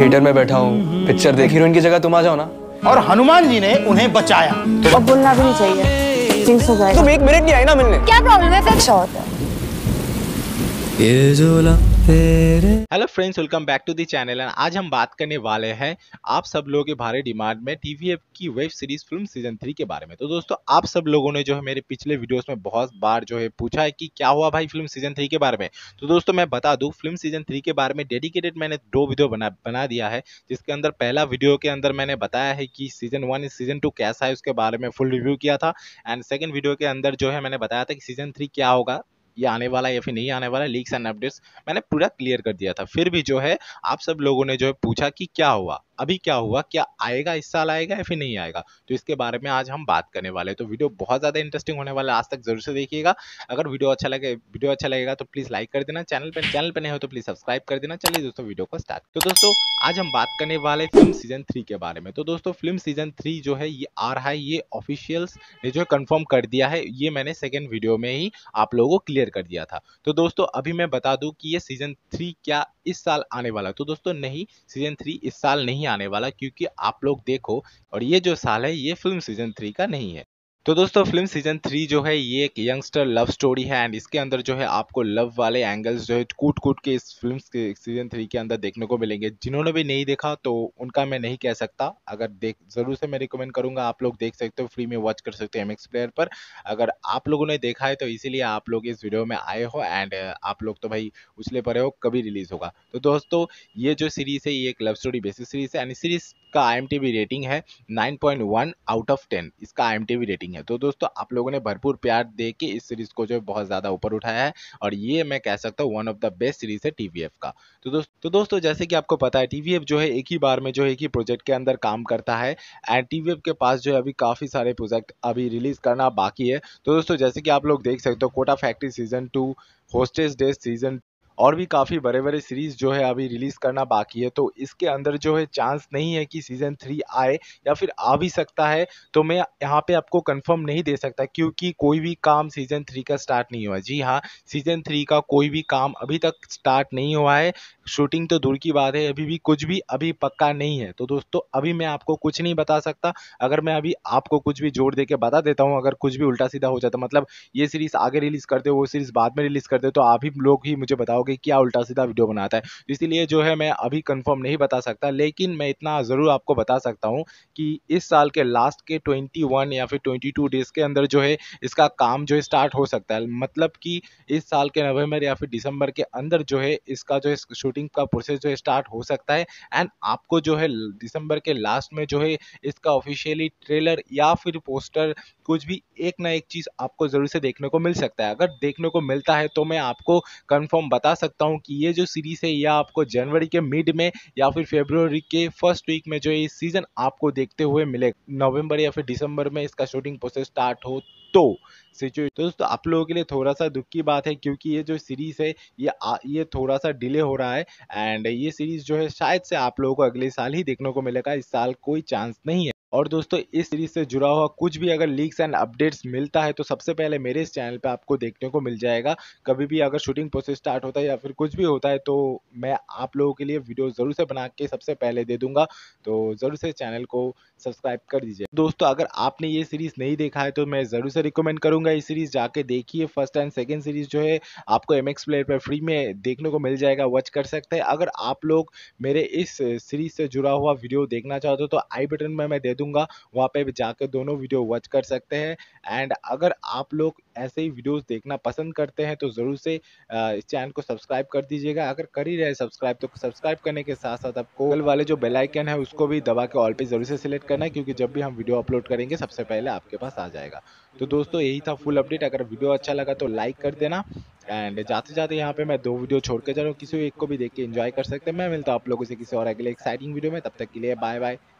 theatre में बैठा हूँ पिक्चर देख हीरोइन की जगह तुम आ जाओ ना और हनुमान जी ने उन्हें बचाया तो अब बोलना भी नहीं चाहिए तुम एक मिनट नहीं आई ना मिलने क्या प्रॉब्लम है फिर होता ये जो hello friends welcome back to the channel and आज हम बात करने वाले हैं आप सब लोगों के भारी डिमांड में टी की web series film season three के बारे में तो दोस्तों आप सब लोगों ने जो है मेरे पिछले वीडियोस में बहुत बार जो है पूछा है कि क्या हुआ भाई फिल्म सीजन थ्री के बारे में तो दोस्तों मैं बता दूँ फिल्म सीजन थ्री के बारे में डेडिकेटेड मैंने दो वीडियो बना बना दिया है जिसके अंदर पहला वीडियो के अंदर मैंने बताया है कि सीजन वन सीजन टू कैसा है उसके बारे में फुल रिव्यू किया था एंड सेकेंड वीडियो के अंदर जो है मैंने बताया था कि सीजन थ्री क्या होगा ये आने वाला है या फिर नहीं आने वाला है लीक्स एंड अपडेट्स मैंने पूरा क्लियर कर दिया था फिर भी जो है आप सब लोगों ने जो है पूछा कि क्या हुआ अभी क्या हुआ क्या आएगा इस साल आएगा या फिर नहीं आएगा तो इसके बारे में आज हम बात करने वाले हैं तो वीडियो बहुत ज़्यादा इंटरेस्टिंग होने वाला है आज तक जरूर से देखिएगा अगर वीडियो अच्छा लगे वीडियो अच्छा लगेगा तो प्लीज़ लाइक कर देना चैनल पर चैनल पर नहीं हो तो प्लीज़ सब्सक्राइब कर देना चलिए दोस्तों वीडियो को स्टार्ट तो दोस्तों आज हम बात करने वाले फिल्म सीजन थ्री के बारे में तो दोस्तों फिल्म सीजन थ्री जो है ये आ रहा है ये ऑफिशियल्स ने जो कंफर्म कन्फर्म कर दिया है ये मैंने सेकेंड वीडियो में ही आप लोगों को क्लियर कर दिया था तो दोस्तों अभी मैं बता दू कि ये सीजन थ्री क्या इस साल आने वाला तो दोस्तों नहीं सीजन थ्री इस साल नहीं नहीं आने वाला क्योंकि आप लोग देखो और ये जो साल है ये फिल्म सीजन थ्री का नहीं है तो दोस्तों फिल्म सीजन थ्री जो है ये एक यंगस्टर लव स्टोरी है एंड इसके अंदर जो है आपको लव वाले एंगल्स जो है कूट कूट के इस फिल्म के सीजन थ्री के अंदर देखने को मिलेंगे जिन्होंने भी नहीं देखा तो उनका मैं नहीं कह सकता अगर देख जरूर से मैं रिकमेंड करूंगा आप लोग देख सकते हो फ्री में वॉच कर सकते हो एम प्लेयर पर अगर आप लोगों ने देखा है तो इसीलिए आप लोग इस वीडियो में आए हो एंड आप लोग तो भाई उछले पर हो कभी रिलीज होगा तो दोस्तों ये जो सीरीज है ये एक लव स्टोरी बेसिस सीरीज है एंड सीरीज इसका आई रेटिंग है 9.1 आउट ऑफ टेन इसका आई रेटिंग है तो दोस्तों आप लोगों ने भरपूर प्यार दे के इस सीरीज को जो है बहुत ज़्यादा ऊपर उठाया है और ये मैं कह सकता हूँ one of the best series है टी का तो दोस्तों तो दोस्तों जैसे कि आपको पता है टी जो है एक ही बार में जो है एक ही प्रोजेक्ट के अंदर काम करता है एंड टी के पास जो है अभी काफ़ी सारे प्रोजेक्ट अभी रिलीज करना बाकी है तो दोस्तों जैसे कि आप लोग देख सकते हो Kota factory season two hostages season और भी काफ़ी बड़े बड़े सीरीज़ जो है अभी रिलीज़ करना बाकी है तो इसके अंदर जो है चांस नहीं है कि सीज़न थ्री आए या फिर आ भी सकता है तो मैं यहाँ पे आपको कंफर्म नहीं दे सकता क्योंकि कोई भी काम सीज़न थ्री का स्टार्ट नहीं हुआ जी हाँ सीज़न थ्री का कोई भी काम अभी तक स्टार्ट नहीं हुआ है शूटिंग तो दूर की बात है अभी भी कुछ भी अभी पक्का नहीं है तो दोस्तों अभी मैं आपको कुछ नहीं बता सकता अगर मैं अभी आपको कुछ भी जोड़ दे के बता देता हूँ अगर कुछ भी उल्टा सीधा हो जाता मतलब ये सीरीज़ आगे रिलीज़ करते हो वो सीरीज़ बाद में रिलीज़ करते हो तो आप ही लोग ही मुझे बताओगे कि क्या उल्टा सीधा वीडियो बनाता है इसीलिए जो है मैं अभी कंफर्म नहीं बता सकता लेकिन मैं इतना ज़रूर आपको बता सकता हूँ कि इस साल के लास्ट के 21 या फिर 22 डेज के अंदर जो है इसका काम जो है स्टार्ट हो सकता है मतलब कि इस साल के नवंबर या फिर दिसंबर के अंदर जो है इसका जो है शूटिंग का प्रोसेस जो है स्टार्ट हो सकता है एंड आपको जो है दिसंबर के लास्ट में जो है इसका ऑफिशियली ट्रेलर या फिर पोस्टर कुछ भी एक ना एक चीज़ आपको ज़रूर से देखने को मिल सकता है अगर देखने को मिलता है तो मैं आपको कंफर्म बता सकता हूँ कि ये जो सीरीज़ है यह आपको जनवरी के मिड में या फिर फेब्रवरी के फर्स्ट वीक में जो ये सीज़न आपको देखते हुए मिलेगा नवंबर या फिर दिसंबर में इसका शूटिंग प्रोसेस स्टार्ट हो तो सिचुएशन तो दोस्तों आप लोगों के लिए थोड़ा सा दुख की बात है क्योंकि ये जो सीरीज़ है ये आ, ये थोड़ा सा डिले हो रहा है एंड ये सीरीज़ जो है शायद से आप लोगों को अगले साल ही देखने को मिलेगा इस साल कोई चांस नहीं है और दोस्तों इस सीरीज से जुड़ा हुआ कुछ भी अगर लीक्स एंड अपडेट्स मिलता है तो सबसे पहले मेरे इस चैनल पे आपको देखने को मिल जाएगा कभी भी अगर शूटिंग प्रोसेस स्टार्ट होता है या फिर कुछ भी होता है तो मैं आप लोगों के लिए वीडियो ज़रूर से बना के सबसे पहले दे दूंगा तो ज़रूर से चैनल को सब्सक्राइब कर दीजिए दोस्तों अगर आपने ये सीरीज़ नहीं देखा है तो मैं ज़रूर से रिकमेंड करूंगा ये सीरीज़ जाके देखिए फर्स्ट एंड सेकेंड सीरीज़ जो है आपको एम एक्स प्लेयर पर फ्री में देखने को मिल जाएगा वॉच कर सकते हैं अगर आप लोग मेरे इस सीरीज़ से जुड़ा हुआ वीडियो देखना चाहते हो तो आई बटन में मैं दे दूँ दूंगा वहाँ पे जाकर दोनों वीडियो वॉच कर सकते हैं एंड अगर आप लोग ऐसे ही वीडियोस देखना पसंद करते हैं तो ज़रूर से इस चैनल को सब्सक्राइब कर दीजिएगा अगर कर ही रहे सब्सक्राइब तो सब्सक्राइब करने के साथ साथ आपको कल वाले जो बेलाइकन है उसको भी दबा के ऑल पे ज़रूर से सिलेक्ट करना है क्योंकि जब भी हम वीडियो अपलोड करेंगे सबसे पहले आपके पास आ जाएगा तो दोस्तों यही था फुल अपडेट अगर वीडियो अच्छा लगा तो लाइक कर देना एंड जाते जाते यहाँ पे मैं दो वीडियो छोड़ के जा रहा हूँ किसी एक को भी देख के इन्जॉय कर सकते हैं मैं मिलता हूँ आप लोगों से किसी और अगले एक्साइटिंग वीडियो में तब तक के लिए बाय बाय